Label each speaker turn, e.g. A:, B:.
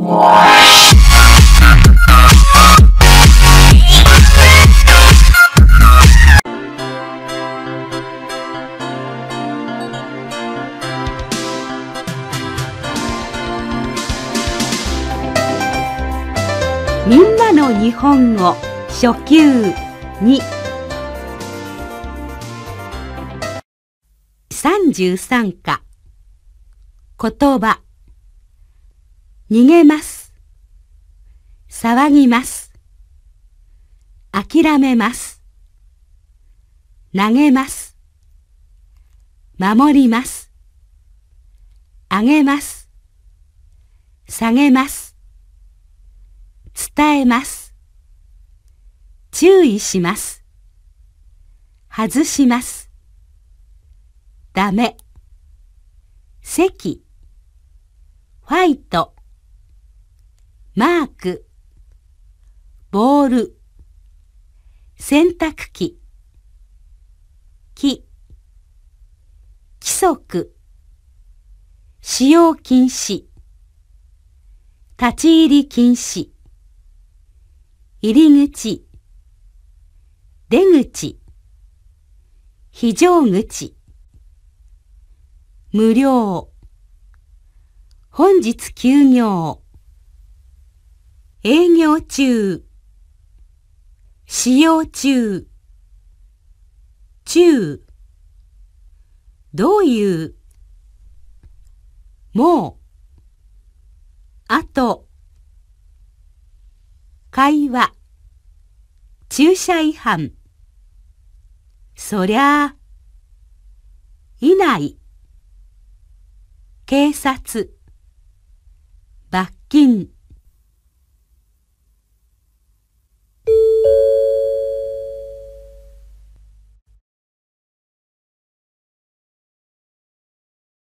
A: みんなの日本語初級三十三課言葉逃げます。騒ぎます。諦めます。投げます。守ります。あげます。下げます。伝えます。注意します。外します。ダメ。席。ファイト。マーク、ボール、洗濯機、木、規則、使用禁止、立ち入り禁止、入り口、出口、非常口、無料、本日休業。営業中、使用中、中、どういう、もう、あと、会話、駐車違反、そりゃあ、いない、警察、罰金、